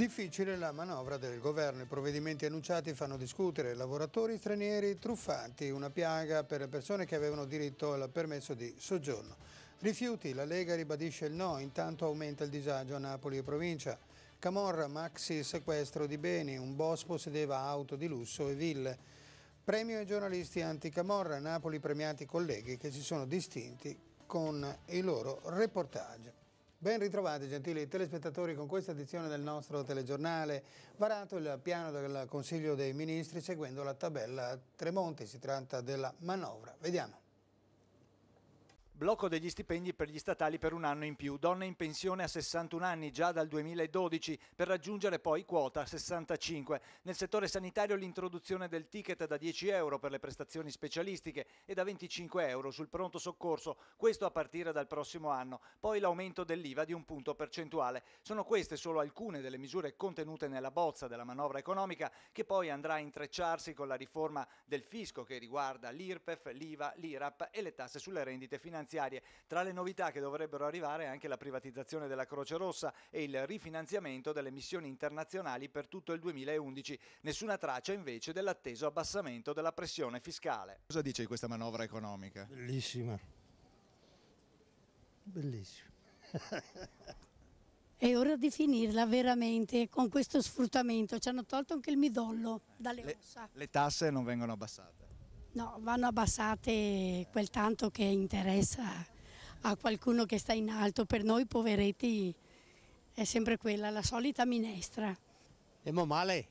Difficile la manovra del governo, i provvedimenti annunciati fanno discutere lavoratori stranieri truffati, una piaga per le persone che avevano diritto al permesso di soggiorno. Rifiuti, la Lega ribadisce il no, intanto aumenta il disagio a Napoli e provincia. Camorra, maxi sequestro di beni, un boss possedeva auto di lusso e ville. Premio ai giornalisti anti-Camorra, Napoli premiati colleghi che si sono distinti con i loro reportage. Ben ritrovati gentili telespettatori con questa edizione del nostro telegiornale. Varato il piano del Consiglio dei Ministri seguendo la tabella Tremonti, si tratta della manovra. Vediamo. Blocco degli stipendi per gli statali per un anno in più, donne in pensione a 61 anni già dal 2012 per raggiungere poi quota 65. Nel settore sanitario l'introduzione del ticket da 10 euro per le prestazioni specialistiche e da 25 euro sul pronto soccorso, questo a partire dal prossimo anno, poi l'aumento dell'IVA di un punto percentuale. Sono queste solo alcune delle misure contenute nella bozza della manovra economica che poi andrà a intrecciarsi con la riforma del fisco che riguarda l'IRPEF, l'IVA, l'IRAP e le tasse sulle rendite finanziarie finanziarie. Tra le novità che dovrebbero arrivare è anche la privatizzazione della Croce Rossa e il rifinanziamento delle missioni internazionali per tutto il 2011. Nessuna traccia invece dell'atteso abbassamento della pressione fiscale. Cosa dice di questa manovra economica? Bellissima. Bellissima. È ora di finirla veramente con questo sfruttamento, ci hanno tolto anche il midollo dalle le, ossa. Le tasse non vengono abbassate? No, vanno abbassate quel tanto che interessa a qualcuno che sta in alto. Per noi poveretti è sempre quella, la solita minestra. E mo male?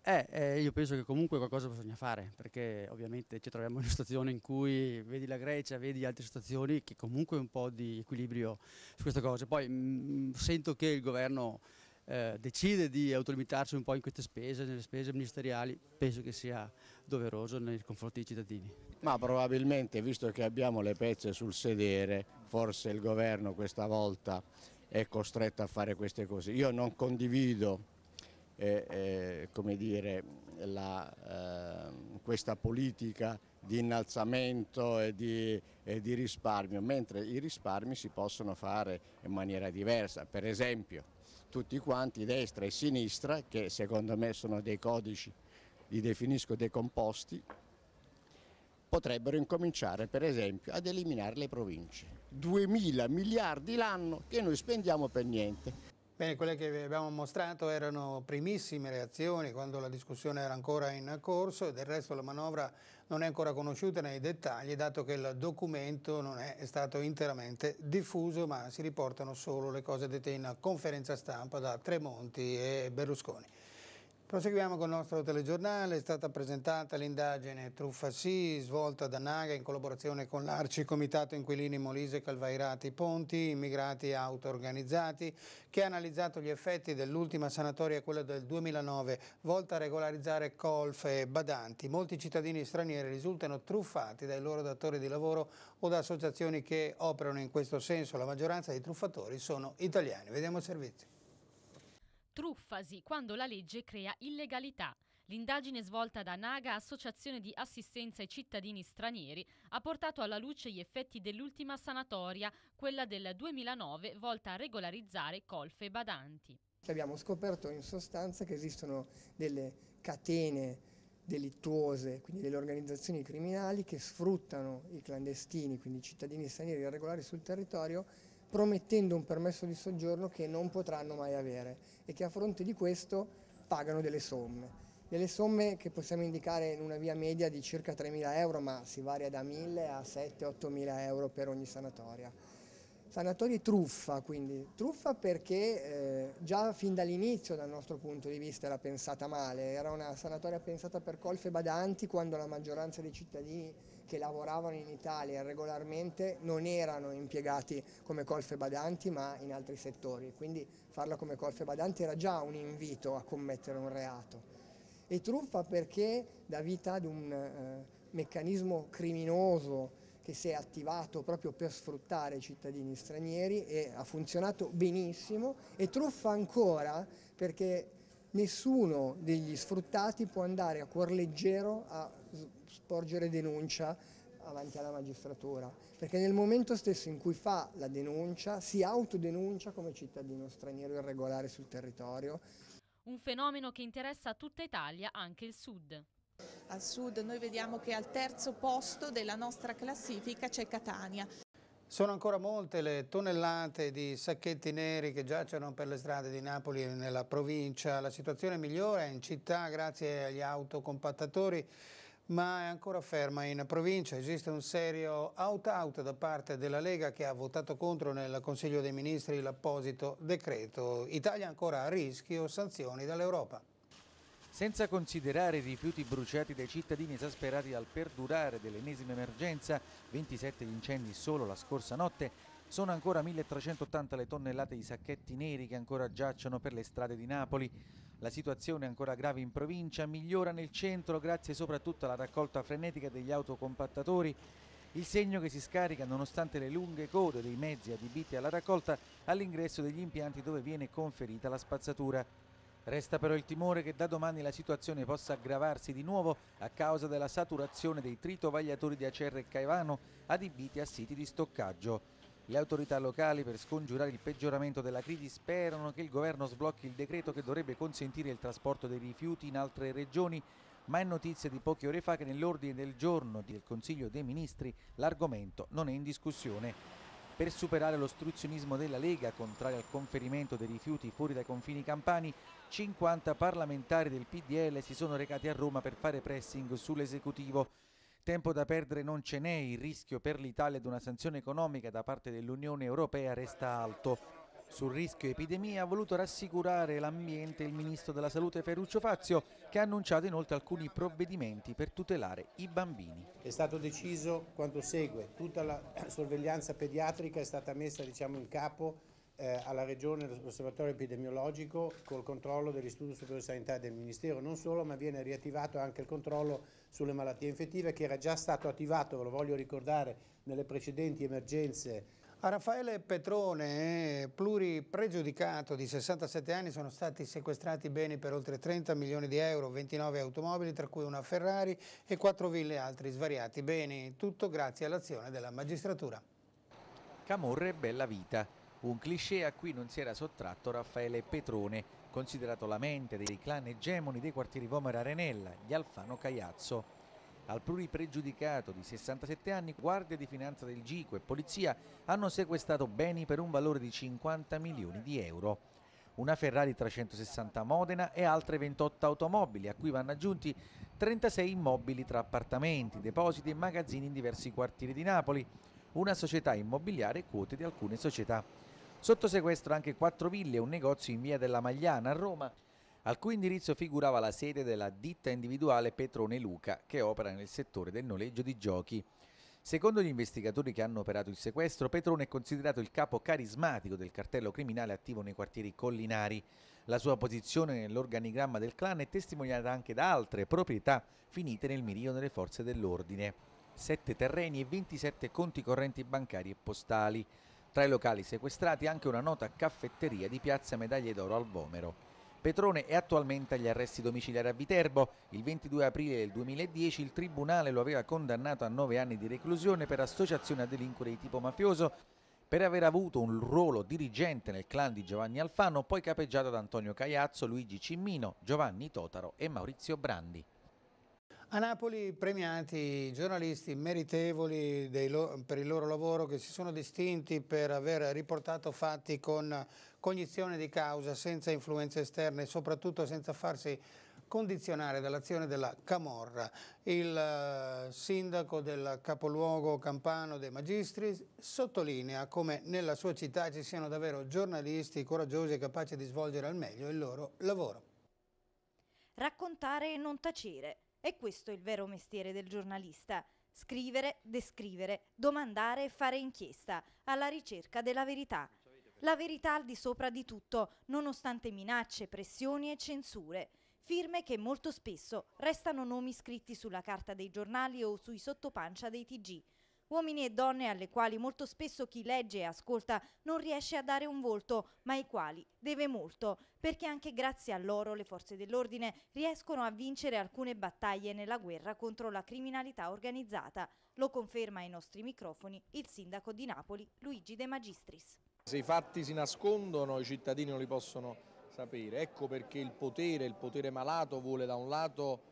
Eh, eh, io penso che comunque qualcosa bisogna fare, perché ovviamente ci troviamo in una situazione in cui vedi la Grecia, vedi altre situazioni che comunque un po' di equilibrio su queste cose. Poi mh, mm, sento che il governo eh, decide di autolimitarsi un po' in queste spese, nelle spese ministeriali, penso che sia doveroso nei confronti dei cittadini. Ma probabilmente, visto che abbiamo le pezze sul sedere, forse il governo questa volta è costretto a fare queste cose. Io non condivido eh, eh, dire, la, eh, questa politica di innalzamento e di, e di risparmio, mentre i risparmi si possono fare in maniera diversa. Per esempio, tutti quanti, destra e sinistra, che secondo me sono dei codici, li definisco decomposti, potrebbero incominciare per esempio ad eliminare le province. 2.000 miliardi l'anno che noi spendiamo per niente. Bene, quelle che vi abbiamo mostrato erano primissime reazioni quando la discussione era ancora in corso e del resto la manovra non è ancora conosciuta nei dettagli dato che il documento non è stato interamente diffuso ma si riportano solo le cose dette in conferenza stampa da Tremonti e Berlusconi. Proseguiamo con il nostro telegiornale, è stata presentata l'indagine Truffa Sì, svolta da Naga in collaborazione con l'Arci Comitato Inquilini Molise Calvairati Ponti, immigrati auto-organizzati, che ha analizzato gli effetti dell'ultima sanatoria, quella del 2009, volta a regolarizzare colf e badanti. Molti cittadini stranieri risultano truffati dai loro datori di lavoro o da associazioni che operano in questo senso. La maggioranza dei truffatori sono italiani. Vediamo il servizio truffasi quando la legge crea illegalità. L'indagine svolta da Naga, Associazione di Assistenza ai Cittadini Stranieri, ha portato alla luce gli effetti dell'ultima sanatoria, quella del 2009, volta a regolarizzare colfe e badanti. Abbiamo scoperto in sostanza che esistono delle catene delittuose, quindi delle organizzazioni criminali che sfruttano i clandestini, quindi i cittadini stranieri irregolari sul territorio promettendo un permesso di soggiorno che non potranno mai avere e che a fronte di questo pagano delle somme. Delle somme che possiamo indicare in una via media di circa 3.000 euro, ma si varia da 1.000 a 7-8.000 euro per ogni sanatoria. Sanatori truffa, quindi truffa perché eh, già fin dall'inizio dal nostro punto di vista era pensata male, era una sanatoria pensata per colfe badanti quando la maggioranza dei cittadini che lavoravano in Italia regolarmente non erano impiegati come colfe badanti ma in altri settori, quindi farla come colfe badanti era già un invito a commettere un reato. E truffa perché dà vita ad un eh, meccanismo criminoso che si è attivato proprio per sfruttare i cittadini stranieri e ha funzionato benissimo e truffa ancora perché nessuno degli sfruttati può andare a cuor leggero a sporgere denuncia avanti alla magistratura, perché nel momento stesso in cui fa la denuncia si autodenuncia come cittadino straniero irregolare sul territorio. Un fenomeno che interessa tutta Italia, anche il sud. Al sud noi vediamo che al terzo posto della nostra classifica c'è Catania. Sono ancora molte le tonnellate di sacchetti neri che giacciono per le strade di Napoli e nella provincia. La situazione migliora in città grazie agli autocompattatori ma è ancora ferma in provincia. Esiste un serio out-out da parte della Lega che ha votato contro nel Consiglio dei Ministri l'apposito decreto. Italia ancora a rischio sanzioni dall'Europa. Senza considerare i rifiuti bruciati dai cittadini esasperati dal perdurare dell'ennesima emergenza, 27 incendi solo la scorsa notte, sono ancora 1380 le tonnellate di sacchetti neri che ancora giacciono per le strade di Napoli. La situazione ancora grave in provincia migliora nel centro grazie soprattutto alla raccolta frenetica degli autocompattatori il segno che si scarica nonostante le lunghe code dei mezzi adibiti alla raccolta all'ingresso degli impianti dove viene conferita la spazzatura. Resta però il timore che da domani la situazione possa aggravarsi di nuovo a causa della saturazione dei tritovagliatori di Acerra e Caivano adibiti a siti di stoccaggio. Le autorità locali per scongiurare il peggioramento della crisi sperano che il governo sblocchi il decreto che dovrebbe consentire il trasporto dei rifiuti in altre regioni, ma è notizia di poche ore fa che nell'ordine del giorno del Consiglio dei Ministri l'argomento non è in discussione. Per superare l'ostruzionismo della Lega, contrario al conferimento dei rifiuti fuori dai confini campani, 50 parlamentari del PDL si sono recati a Roma per fare pressing sull'esecutivo tempo da perdere non ce n'è, il rischio per l'Italia di una sanzione economica da parte dell'Unione Europea resta alto. Sul rischio epidemia ha voluto rassicurare l'ambiente il ministro della salute Ferruccio Fazio che ha annunciato inoltre alcuni provvedimenti per tutelare i bambini. È stato deciso quanto segue, tutta la sorveglianza pediatrica è stata messa diciamo, in capo eh, alla regione dell'osservatorio epidemiologico col controllo dell'Istituto Superiore Sanitario del Ministero, non solo ma viene riattivato anche il controllo sulle malattie infettive che era già stato attivato, ve lo voglio ricordare, nelle precedenti emergenze a Raffaele Petrone, eh, pluripregiudicato di 67 anni, sono stati sequestrati beni per oltre 30 milioni di euro, 29 automobili, tra cui una Ferrari e 4 ville e altri svariati beni. Tutto grazie all'azione della magistratura. Camorre e bella vita. Un cliché a cui non si era sottratto Raffaele Petrone, considerato la mente dei clan egemoni dei quartieri Vomera Renella, gli Alfano Cagliazzo. Al pluripregiudicato di 67 anni, guardie di finanza del Gico e polizia hanno sequestrato beni per un valore di 50 milioni di euro. Una Ferrari 360 Modena e altre 28 automobili, a cui vanno aggiunti 36 immobili tra appartamenti, depositi e magazzini in diversi quartieri di Napoli, una società immobiliare e quote di alcune società. Sotto sequestro anche quattro ville e un negozio in via della Magliana a Roma, al cui indirizzo figurava la sede della ditta individuale Petrone Luca, che opera nel settore del noleggio di giochi. Secondo gli investigatori che hanno operato il sequestro, Petrone è considerato il capo carismatico del cartello criminale attivo nei quartieri collinari. La sua posizione nell'organigramma del clan è testimoniata anche da altre proprietà finite nel mirino delle forze dell'ordine. Sette terreni e 27 conti correnti bancari e postali. Tra i locali sequestrati anche una nota caffetteria di piazza Medaglie d'Oro al Vomero. Petrone è attualmente agli arresti domiciliari a Viterbo. Il 22 aprile del 2010 il tribunale lo aveva condannato a 9 anni di reclusione per associazione a delinquere di tipo mafioso per aver avuto un ruolo dirigente nel clan di Giovanni Alfano, poi capeggiato da Antonio Caiazzo, Luigi Cimmino, Giovanni Totaro e Maurizio Brandi. A Napoli premiati giornalisti meritevoli per il loro lavoro che si sono distinti per aver riportato fatti con cognizione di causa, senza influenze esterne e soprattutto senza farsi condizionare dall'azione della Camorra. Il eh, sindaco del capoluogo campano De Magistri sottolinea come nella sua città ci siano davvero giornalisti coraggiosi e capaci di svolgere al meglio il loro lavoro. Raccontare e non tacere. E questo è il vero mestiere del giornalista. Scrivere, descrivere, domandare e fare inchiesta alla ricerca della verità. La verità al di sopra di tutto, nonostante minacce, pressioni e censure. Firme che molto spesso restano nomi scritti sulla carta dei giornali o sui sottopancia dei TG uomini e donne alle quali molto spesso chi legge e ascolta non riesce a dare un volto, ma ai quali deve molto, perché anche grazie a loro le forze dell'ordine riescono a vincere alcune battaglie nella guerra contro la criminalità organizzata. Lo conferma ai nostri microfoni il sindaco di Napoli, Luigi De Magistris. Se i fatti si nascondono i cittadini non li possono sapere, ecco perché il potere, il potere malato vuole da un lato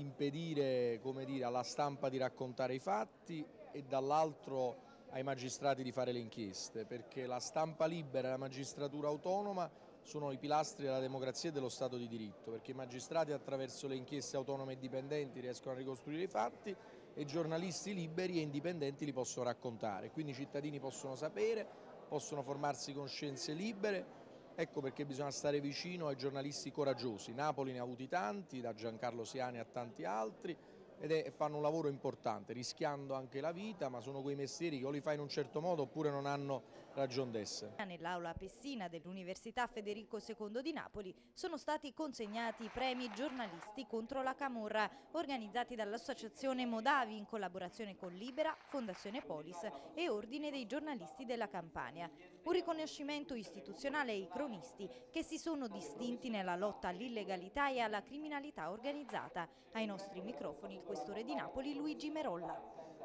impedire dire, alla stampa di raccontare i fatti e dall'altro ai magistrati di fare le inchieste, perché la stampa libera e la magistratura autonoma sono i pilastri della democrazia e dello Stato di diritto, perché i magistrati attraverso le inchieste autonome e dipendenti riescono a ricostruire i fatti e giornalisti liberi e indipendenti li possono raccontare, quindi i cittadini possono sapere, possono formarsi coscienze libere Ecco perché bisogna stare vicino ai giornalisti coraggiosi. Napoli ne ha avuti tanti, da Giancarlo Siani a tanti altri, ed è, fanno un lavoro importante, rischiando anche la vita, ma sono quei mestieri che o li fai in un certo modo oppure non hanno ragion d'essere. Nell'aula Pessina dell'Università Federico II di Napoli sono stati consegnati i premi giornalisti contro la Camorra, organizzati dall'associazione Modavi in collaborazione con Libera, Fondazione Polis e Ordine dei giornalisti della Campania un riconoscimento istituzionale ai cronisti che si sono distinti nella lotta all'illegalità e alla criminalità organizzata. Ai nostri microfoni il questore di Napoli Luigi Merolla.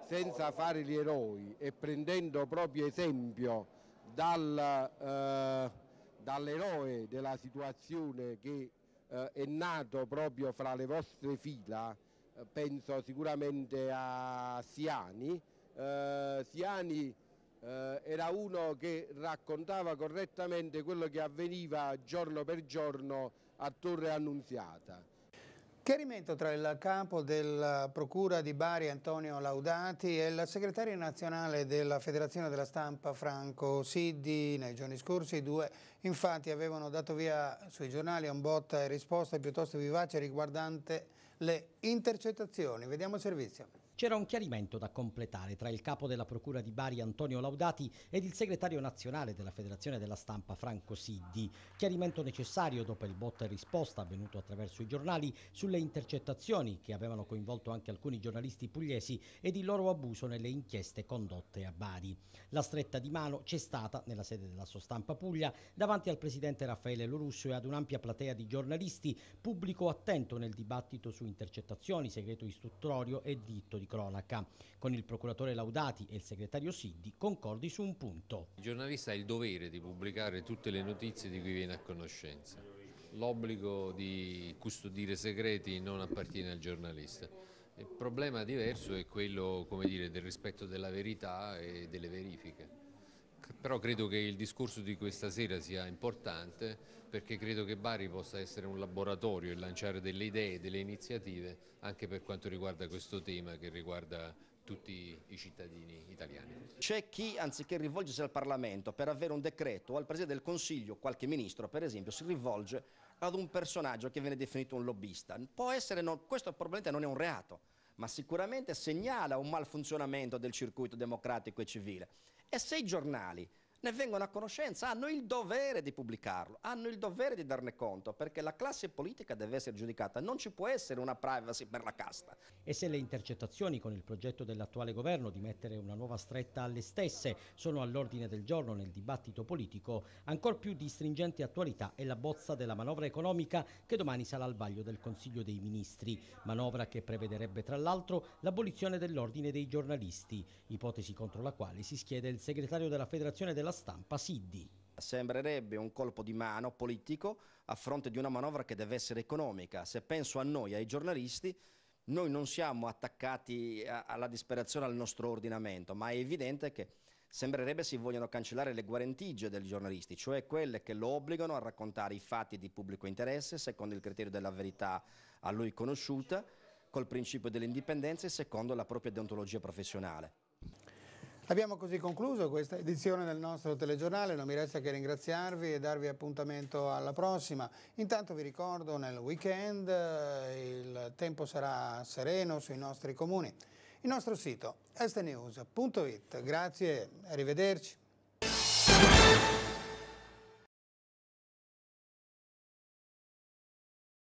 Senza fare gli eroi e prendendo proprio esempio dal, eh, dall'eroe della situazione che eh, è nato proprio fra le vostre fila, eh, penso sicuramente a Siani, eh, Siani eh, era uno che raccontava correttamente quello che avveniva giorno per giorno a Torre Annunziata. Chiarimento tra il capo della Procura di Bari Antonio Laudati e il segretario nazionale della Federazione della Stampa Franco Siddi. Nei giorni scorsi i due infatti avevano dato via sui giornali un botta e risposta piuttosto vivace riguardante le intercettazioni. Vediamo il servizio. C'era un chiarimento da completare tra il capo della Procura di Bari Antonio Laudati ed il segretario nazionale della Federazione della Stampa Franco Siddi. Chiarimento necessario dopo il botta e risposta avvenuto attraverso i giornali sulle intercettazioni che avevano coinvolto anche alcuni giornalisti pugliesi ed il loro abuso nelle inchieste condotte a Bari. La stretta di mano c'è stata nella sede della Sostampa Puglia davanti al presidente Raffaele Lorusso e ad un'ampia platea di giornalisti, pubblico attento nel dibattito su intercettazioni, segreto istruttorio e diritto di cronaca. Con il procuratore Laudati e il segretario Siddi concordi su un punto. Il giornalista ha il dovere di pubblicare tutte le notizie di cui viene a conoscenza. L'obbligo di custodire segreti non appartiene al giornalista. Il problema diverso è quello come dire, del rispetto della verità e delle verifiche però credo che il discorso di questa sera sia importante perché credo che Bari possa essere un laboratorio e lanciare delle idee, delle iniziative anche per quanto riguarda questo tema che riguarda tutti i cittadini italiani. C'è chi, anziché rivolgersi al Parlamento per avere un decreto o al Presidente del Consiglio, qualche ministro per esempio, si rivolge ad un personaggio che viene definito un lobbista. Può essere, no, questo probabilmente non è un reato, ma sicuramente segnala un malfunzionamento del circuito democratico e civile. E se i giornali ne vengono a conoscenza, hanno il dovere di pubblicarlo, hanno il dovere di darne conto, perché la classe politica deve essere giudicata, non ci può essere una privacy per la casta. E se le intercettazioni con il progetto dell'attuale governo di mettere una nuova stretta alle stesse sono all'ordine del giorno nel dibattito politico, ancor più di stringente attualità è la bozza della manovra economica che domani sarà al vaglio del Consiglio dei Ministri, manovra che prevederebbe tra l'altro l'abolizione dell'ordine dei giornalisti, ipotesi contro la quale si schiede il segretario della Federazione della della stampa Siddi. Sembrerebbe un colpo di mano politico a fronte di una manovra che deve essere economica. Se penso a noi, ai giornalisti, noi non siamo attaccati alla disperazione al nostro ordinamento, ma è evidente che sembrerebbe si vogliano cancellare le guarentigie dei giornalisti, cioè quelle che lo obbligano a raccontare i fatti di pubblico interesse secondo il criterio della verità a lui conosciuta, col principio dell'indipendenza e secondo la propria deontologia professionale. Abbiamo così concluso questa edizione del nostro telegiornale, non mi resta che ringraziarvi e darvi appuntamento alla prossima. Intanto vi ricordo nel weekend eh, il tempo sarà sereno sui nostri comuni. Il nostro sito estenews.it. Grazie, arrivederci.